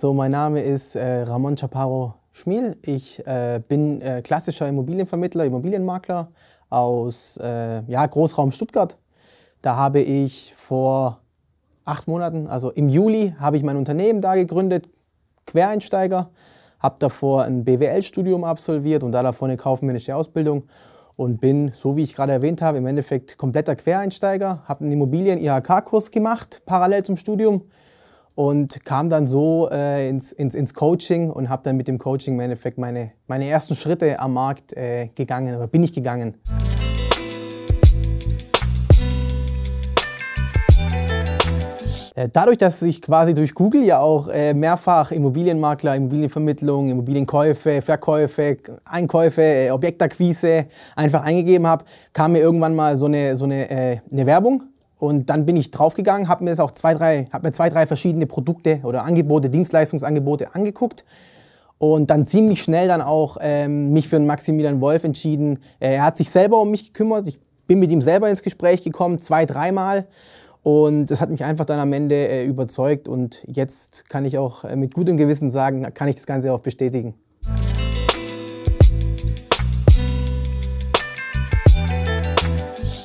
So, mein Name ist äh, Ramon Chaparro Schmiel. Ich äh, bin äh, klassischer Immobilienvermittler, Immobilienmakler aus äh, ja, Großraum Stuttgart. Da habe ich vor acht Monaten, also im Juli, habe ich mein Unternehmen da gegründet, Quereinsteiger, habe davor ein BWL-Studium absolviert und da davor eine kaufmännische Ausbildung und bin, so wie ich gerade erwähnt habe, im Endeffekt kompletter Quereinsteiger, habe einen Immobilien-IHK-Kurs gemacht, parallel zum Studium, und kam dann so äh, ins, ins, ins, Coaching und habe dann mit dem Coaching im Endeffekt meine, meine ersten Schritte am Markt äh, gegangen oder bin ich gegangen. Äh, dadurch, dass ich quasi durch Google ja auch äh, mehrfach Immobilienmakler, Immobilienvermittlung, Immobilienkäufe, Verkäufe, Einkäufe, äh, Objektakquise einfach eingegeben habe, kam mir irgendwann mal so eine, so eine, äh, eine Werbung und dann bin ich draufgegangen, habe mir das auch zwei, drei, habe mir zwei, drei verschiedene Produkte oder Angebote, Dienstleistungsangebote angeguckt und dann ziemlich schnell dann auch ähm, mich für einen Maximilian Wolf entschieden. Äh, er hat sich selber um mich gekümmert. Ich bin mit ihm selber ins Gespräch gekommen, zwei, dreimal. Und das hat mich einfach dann am Ende äh, überzeugt. Und jetzt kann ich auch äh, mit gutem Gewissen sagen, kann ich das Ganze auch bestätigen.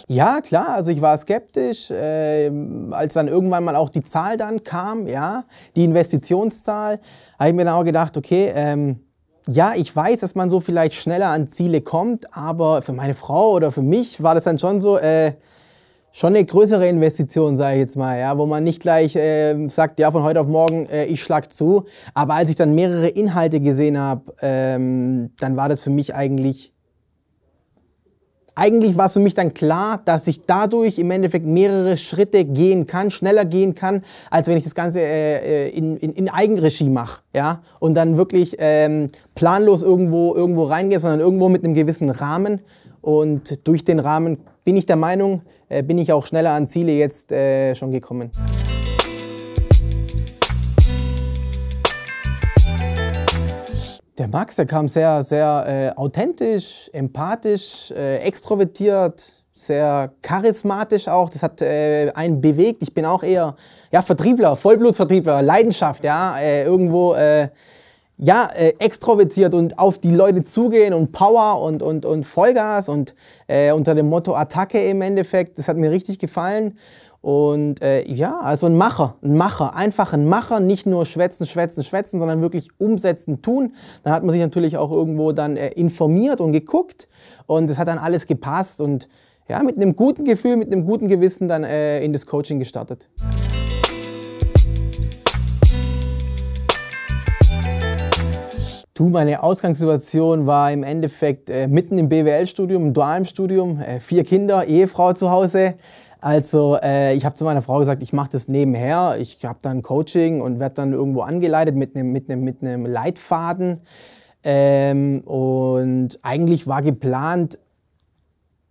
Ja, klar, also ich war skeptisch, äh, als dann irgendwann mal auch die Zahl dann kam, ja, die Investitionszahl, habe ich mir dann auch gedacht, okay, ähm, ja, ich weiß, dass man so vielleicht schneller an Ziele kommt, aber für meine Frau oder für mich war das dann schon so, äh, schon eine größere Investition, sage ich jetzt mal, ja, wo man nicht gleich äh, sagt, ja, von heute auf morgen, äh, ich schlag zu. Aber als ich dann mehrere Inhalte gesehen habe, ähm, dann war das für mich eigentlich eigentlich war es für mich dann klar, dass ich dadurch im Endeffekt mehrere Schritte gehen kann, schneller gehen kann, als wenn ich das Ganze äh, äh, in, in, in, Eigenregie mache. Ja? Und dann wirklich ähm, planlos irgendwo, irgendwo reingehe, sondern irgendwo mit einem gewissen Rahmen. Und durch den Rahmen bin ich der Meinung, äh, bin ich auch schneller an Ziele jetzt äh, schon gekommen. Der Max, der kam sehr, sehr äh, authentisch, empathisch, äh, extrovertiert, sehr charismatisch auch. Das hat äh, einen bewegt. Ich bin auch eher ja, Vertriebler, Vollblutvertriebler, Leidenschaft, ja, äh, irgendwo äh, ja, äh, extrovertiert und auf die Leute zugehen und Power und, und, und Vollgas und äh, unter dem Motto Attacke im Endeffekt. Das hat mir richtig gefallen. Und äh, ja, also ein Macher, ein Macher, einfach ein Macher, nicht nur schwätzen, schwätzen, schwätzen, sondern wirklich umsetzen, tun. Dann hat man sich natürlich auch irgendwo dann äh, informiert und geguckt und es hat dann alles gepasst und ja, mit einem guten Gefühl, mit einem guten Gewissen dann äh, in das Coaching gestartet. Du, meine Ausgangssituation war im Endeffekt äh, mitten im BWL-Studium, im dualen Studium, äh, vier Kinder, Ehefrau zu Hause. Also äh, ich habe zu meiner Frau gesagt, ich mache das nebenher. Ich habe dann Coaching und werde dann irgendwo angeleitet mit einem mit mit Leitfaden. Ähm, und eigentlich war geplant,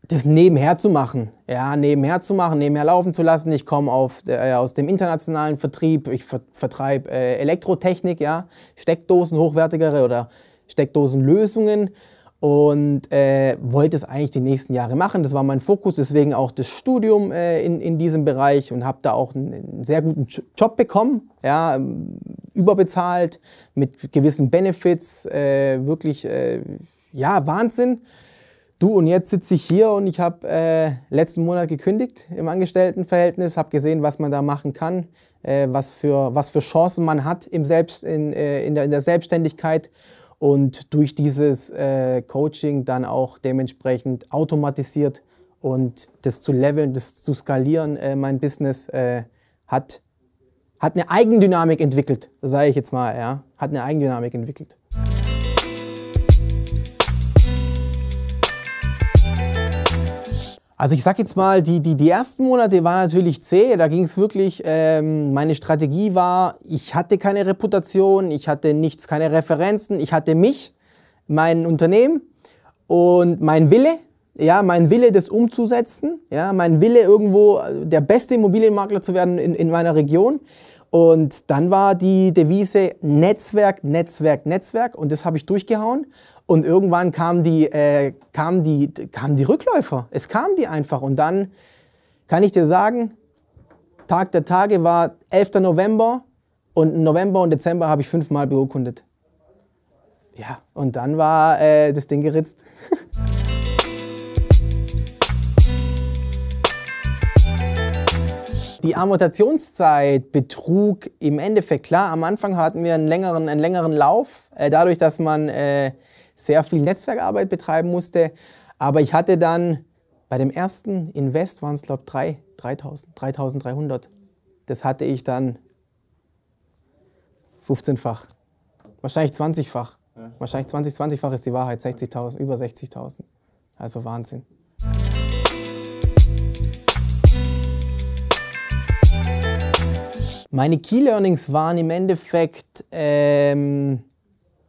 das nebenher zu machen. Ja, nebenher zu machen, nebenher laufen zu lassen. Ich komme äh, aus dem internationalen Vertrieb, ich ver vertreibe äh, Elektrotechnik, ja, Steckdosen, hochwertigere oder Steckdosenlösungen und äh, wollte es eigentlich die nächsten Jahre machen. Das war mein Fokus, deswegen auch das Studium äh, in, in diesem Bereich und habe da auch einen, einen, sehr guten Job bekommen, ja, ähm, überbezahlt, mit gewissen Benefits, äh, wirklich, äh, ja, Wahnsinn. Du, und jetzt sitze ich hier und ich habe äh, letzten Monat gekündigt im Angestelltenverhältnis, habe gesehen, was man da machen kann, äh, was, für, was für Chancen man hat im Selbst, in, in, der, in der Selbstständigkeit und durch dieses äh, Coaching dann auch dementsprechend automatisiert und das zu leveln, das zu skalieren, äh, mein Business äh, hat, hat eine Eigendynamik entwickelt, sage ich jetzt mal, ja, hat eine Eigendynamik entwickelt. Also ich sag jetzt mal, die, die, die ersten Monate waren natürlich zäh. Da ging es wirklich, ähm, meine Strategie war, ich hatte keine Reputation, ich hatte nichts, keine Referenzen, ich hatte mich, mein Unternehmen und mein Wille, ja, mein Wille, das umzusetzen, ja, mein Wille, irgendwo der beste Immobilienmakler zu werden in, in meiner Region. Und dann war die Devise Netzwerk, Netzwerk, Netzwerk. Und das habe ich durchgehauen. Und irgendwann kamen die, äh, kamen, die, kamen die Rückläufer. Es kamen die einfach. Und dann kann ich dir sagen, Tag der Tage war 11. November. Und November und Dezember habe ich fünfmal beurkundet. Ja, und dann war äh, das Ding geritzt. Die Amortationszeit betrug im Endeffekt, klar, am Anfang hatten wir einen längeren, einen längeren Lauf, äh, dadurch, dass man äh, sehr viel Netzwerkarbeit betreiben musste. Aber ich hatte dann bei dem ersten Invest waren es, glaube ich, 3000, 3300. Das hatte ich dann 15-fach. Wahrscheinlich 20-fach. Wahrscheinlich 20, 20-fach ist die Wahrheit. 60.000, über 60.000. Also Wahnsinn. Meine Key-Learnings waren im Endeffekt, ähm,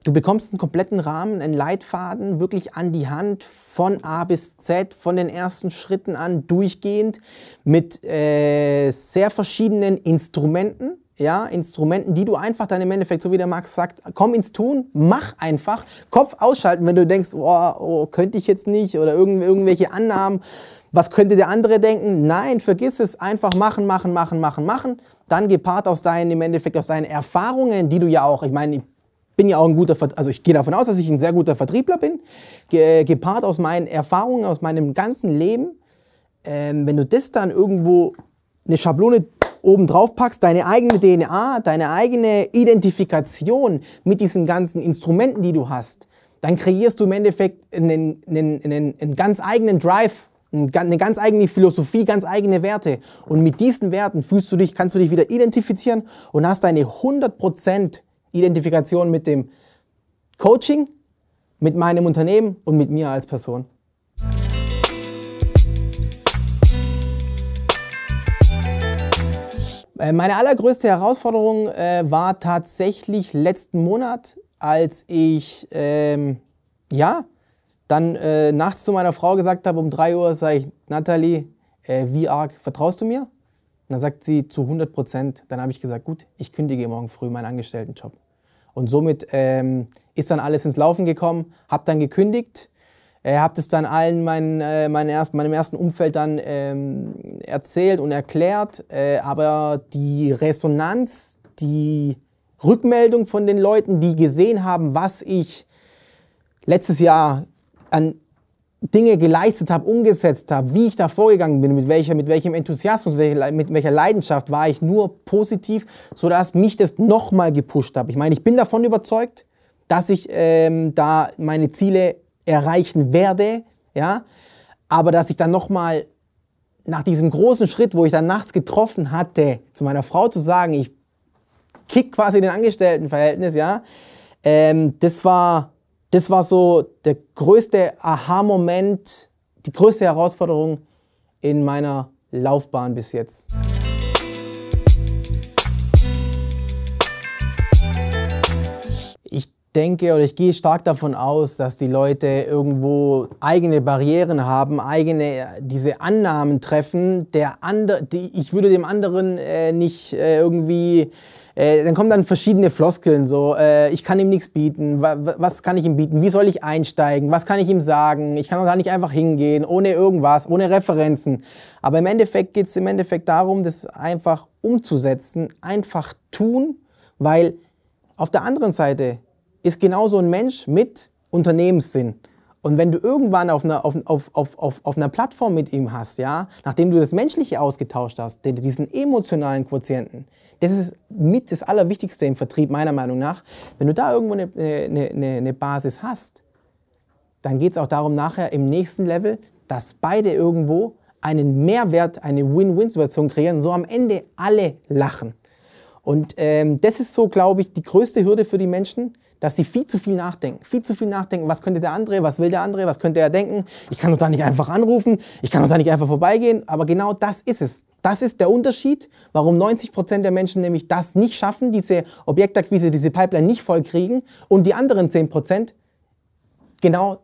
du bekommst einen kompletten Rahmen, einen Leitfaden wirklich an die Hand von A bis Z, von den ersten Schritten an durchgehend mit äh, sehr verschiedenen Instrumenten. Ja, Instrumenten, die du einfach dann im Endeffekt, so wie der Max sagt, komm ins Tun, mach einfach, Kopf ausschalten, wenn du denkst, oh, oh könnte ich jetzt nicht oder irgendw irgendwelche Annahmen, was könnte der andere denken? Nein, vergiss es, einfach machen, machen, machen, machen, machen dann gepaart aus deinen, im Endeffekt aus deinen Erfahrungen, die du ja auch, ich meine, ich bin ja auch ein guter, also ich gehe davon aus, dass ich ein sehr guter Vertriebler bin, gepaart aus meinen Erfahrungen, aus meinem ganzen Leben, ähm, wenn du das dann irgendwo eine Schablone oben drauf packst, deine eigene DNA, deine eigene Identifikation mit diesen ganzen Instrumenten, die du hast, dann kreierst du im Endeffekt einen, einen, einen, einen ganz eigenen Drive eine ganz eigene Philosophie, ganz eigene Werte. Und mit diesen Werten fühlst du dich, kannst du dich wieder identifizieren und hast eine 100% Identifikation mit dem Coaching, mit meinem Unternehmen und mit mir als Person. Äh, meine allergrößte Herausforderung äh, war tatsächlich letzten Monat, als ich ähm, ja dann äh, nachts zu meiner Frau gesagt habe, um 3 Uhr sage ich, Nathalie, äh, wie arg vertraust du mir? Und dann sagt sie zu 100 Prozent. Dann habe ich gesagt, gut, ich kündige morgen früh meinen Angestelltenjob. Und somit ähm, ist dann alles ins Laufen gekommen, habe dann gekündigt, äh, habe das dann allen meinen, äh, erst, meinem ersten Umfeld dann ähm, erzählt und erklärt. Äh, aber die Resonanz, die Rückmeldung von den Leuten, die gesehen haben, was ich letztes Jahr an Dinge geleistet habe, umgesetzt habe, wie ich da vorgegangen bin, mit, welcher, mit welchem Enthusiasmus, mit welcher Leidenschaft war ich nur positiv, sodass mich das nochmal gepusht hat. Ich meine, ich bin davon überzeugt, dass ich ähm, da meine Ziele erreichen werde, ja, aber dass ich dann nochmal nach diesem großen Schritt, wo ich dann nachts getroffen hatte, zu meiner Frau zu sagen, ich kick quasi den Angestelltenverhältnis, ja, ähm, das war das war so der größte Aha-Moment, die größte Herausforderung in meiner Laufbahn bis jetzt. Ich denke oder ich gehe stark davon aus, dass die Leute irgendwo eigene Barrieren haben, eigene äh, diese Annahmen treffen, der andere, ich würde dem anderen äh, nicht äh, irgendwie äh, dann kommen dann verschiedene Floskeln so, äh, ich kann ihm nichts bieten, wa was kann ich ihm bieten, wie soll ich einsteigen, was kann ich ihm sagen, ich kann da nicht einfach hingehen, ohne irgendwas, ohne Referenzen. Aber im Endeffekt geht es im Endeffekt darum, das einfach umzusetzen, einfach tun, weil auf der anderen Seite ist genauso ein Mensch mit Unternehmenssinn. Und wenn du irgendwann auf einer, auf, auf, auf, auf, auf einer Plattform mit ihm hast, ja, nachdem du das Menschliche ausgetauscht hast, diesen emotionalen Quotienten, das ist mit das Allerwichtigste im Vertrieb, meiner Meinung nach. Wenn du da irgendwo eine, eine, eine, eine Basis hast, dann geht es auch darum, nachher im nächsten Level, dass beide irgendwo einen Mehrwert, eine Win-Win-Situation kreieren, so am Ende alle lachen. Und ähm, das ist so, glaube ich, die größte Hürde für die Menschen, dass sie viel zu viel nachdenken. Viel zu viel nachdenken, was könnte der andere, was will der andere, was könnte er denken. Ich kann doch da nicht einfach anrufen, ich kann doch da nicht einfach vorbeigehen. Aber genau das ist es. Das ist der Unterschied, warum 90% der Menschen nämlich das nicht schaffen, diese Objektakquise, diese Pipeline nicht vollkriegen und die anderen 10% genau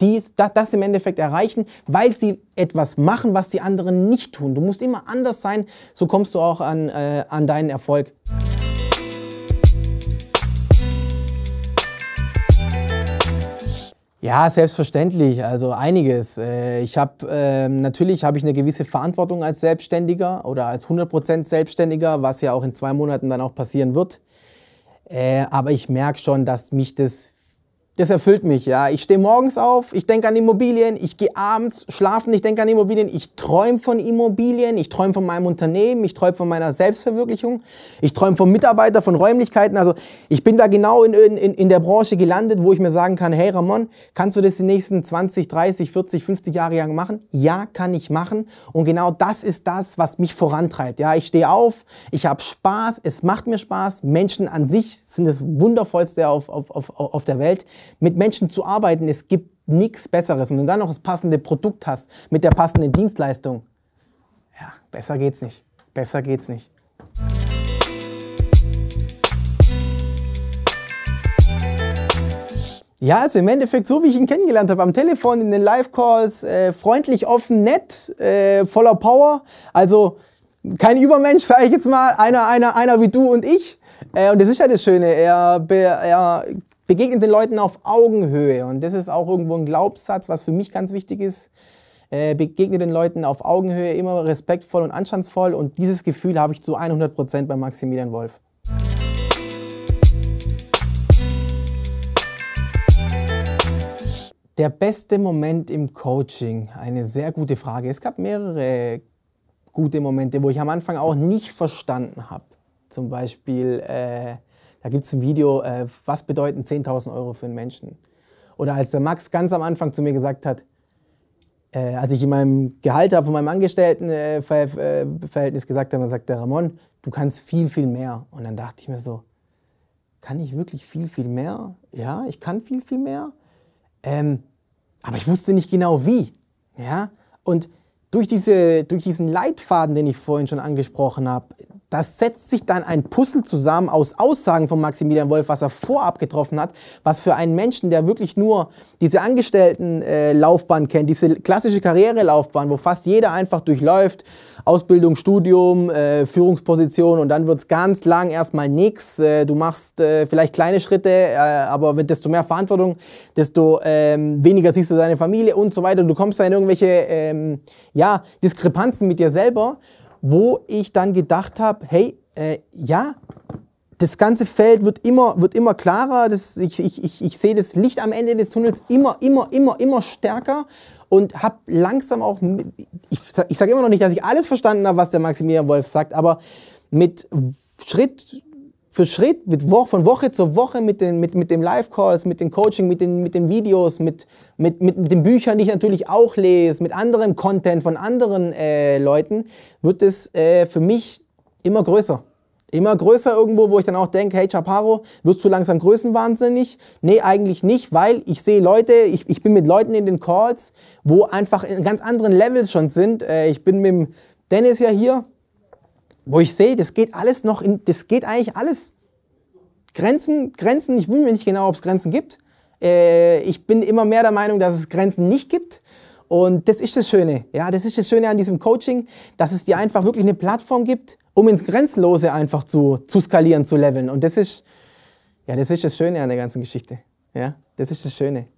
dies, das, das im Endeffekt erreichen, weil sie etwas machen, was die anderen nicht tun. Du musst immer anders sein, so kommst du auch an, äh, an deinen Erfolg. Ja, selbstverständlich. Also einiges. Äh, ich habe ähm, natürlich habe ich eine gewisse Verantwortung als Selbstständiger oder als 100% Selbstständiger, was ja auch in zwei Monaten dann auch passieren wird. Äh, aber ich merke schon, dass mich das das erfüllt mich, ja. Ich stehe morgens auf, ich denke an Immobilien, ich gehe abends schlafen, ich denke an Immobilien, ich träume von Immobilien, ich träume von meinem Unternehmen, ich träume von meiner Selbstverwirklichung, ich träume von Mitarbeitern, von Räumlichkeiten. Also ich bin da genau in, in, in der Branche gelandet, wo ich mir sagen kann, hey Ramon, kannst du das die nächsten 20, 30, 40, 50 Jahre lang machen? Ja, kann ich machen. Und genau das ist das, was mich vorantreibt. Ja, ich stehe auf, ich habe Spaß, es macht mir Spaß. Menschen an sich sind das Wundervollste auf, auf, auf, auf der Welt mit Menschen zu arbeiten. Es gibt nichts Besseres. Und wenn du dann noch das passende Produkt hast, mit der passenden Dienstleistung, ja, besser geht's nicht. Besser geht's nicht. Ja, also im Endeffekt so, wie ich ihn kennengelernt habe, am Telefon, in den Live-Calls, äh, freundlich, offen, nett, äh, voller Power. Also kein Übermensch, sage ich jetzt mal, einer, einer, einer wie du und ich. Äh, und das ist ja das Schöne, er, er Begegnet den Leuten auf Augenhöhe. Und das ist auch irgendwo ein Glaubenssatz, was für mich ganz wichtig ist. Äh, begegne den Leuten auf Augenhöhe, immer respektvoll und anstandsvoll. Und dieses Gefühl habe ich zu 100 Prozent bei Maximilian Wolf. Der beste Moment im Coaching? Eine sehr gute Frage. Es gab mehrere gute Momente, wo ich am Anfang auch nicht verstanden habe. Zum Beispiel äh, da gibt es ein Video, äh, was bedeuten 10.000 Euro für einen Menschen? Oder als der Max ganz am Anfang zu mir gesagt hat, äh, als ich in meinem Gehalt habe, von meinem Angestelltenverhältnis äh, äh, gesagt habe, dann sagt der Ramon, du kannst viel, viel mehr. Und dann dachte ich mir so, kann ich wirklich viel, viel mehr? Ja, ich kann viel, viel mehr. Ähm, aber ich wusste nicht genau wie. Ja? Und durch, diese, durch diesen Leitfaden, den ich vorhin schon angesprochen habe, das setzt sich dann ein Puzzle zusammen aus Aussagen von Maximilian Wolf, was er vorab getroffen hat, was für einen Menschen, der wirklich nur diese Angestelltenlaufbahn äh, kennt, diese klassische Karrierelaufbahn, wo fast jeder einfach durchläuft, Ausbildung, Studium, äh, Führungsposition und dann wird es ganz lang erstmal nichts. Äh, du machst äh, vielleicht kleine Schritte, äh, aber mit desto mehr Verantwortung, desto ähm, weniger siehst du deine Familie und so weiter. Du kommst da in irgendwelche ähm, ja, Diskrepanzen mit dir selber wo ich dann gedacht habe, hey, äh, ja, das ganze Feld wird immer, wird immer klarer, das, ich, ich, ich, ich sehe das Licht am Ende des Tunnels immer, immer, immer, immer stärker und habe langsam auch, ich, ich sage immer noch nicht, dass ich alles verstanden habe, was der Maximilian Wolf sagt, aber mit Schritt für Schritt, mit Woche, von Woche zu Woche mit den mit, mit dem Live-Calls, mit dem Coaching, mit den, mit den Videos, mit, mit, mit, mit den Büchern, die ich natürlich auch lese, mit anderem Content von anderen äh, Leuten, wird es äh, für mich immer größer. Immer größer irgendwo, wo ich dann auch denke, hey Chaparo, wirst du langsam größenwahnsinnig? Nee, eigentlich nicht, weil ich sehe Leute, ich, ich bin mit Leuten in den Calls, wo einfach in ganz anderen Levels schon sind. Äh, ich bin mit dem Dennis ja hier, wo ich sehe, das geht alles noch, in, das geht eigentlich alles. Grenzen, Grenzen, ich bin mir nicht genau, ob es Grenzen gibt. Äh, ich bin immer mehr der Meinung, dass es Grenzen nicht gibt. Und das ist das Schöne. Ja, das ist das Schöne an diesem Coaching, dass es dir einfach wirklich eine Plattform gibt, um ins Grenzlose einfach zu, zu skalieren, zu leveln. Und das ist, ja, das ist das Schöne an der ganzen Geschichte. Ja, das ist das Schöne.